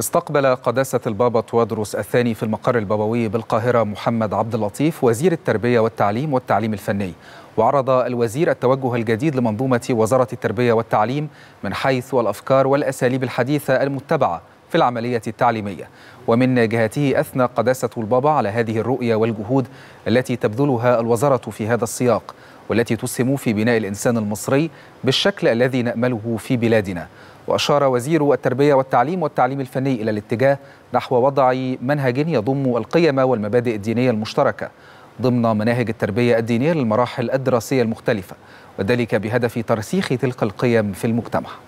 استقبل قداسة البابا توادروس الثاني في المقر البابوي بالقاهرة محمد عبد اللطيف وزير التربية والتعليم والتعليم الفني وعرض الوزير التوجه الجديد لمنظومة وزارة التربية والتعليم من حيث الأفكار والأساليب الحديثة المتبعة في العملية التعليمية ومن جهته أثنى قداسة البابا على هذه الرؤية والجهود التي تبذلها الوزارة في هذا السياق والتي تسهم في بناء الإنسان المصري بالشكل الذي نأمله في بلادنا وأشار وزير التربية والتعليم والتعليم الفني إلى الاتجاه نحو وضع منهج يضم القيم والمبادئ الدينية المشتركة ضمن مناهج التربية الدينية للمراحل الدراسية المختلفة وذلك بهدف ترسيخ تلك القيم في المجتمع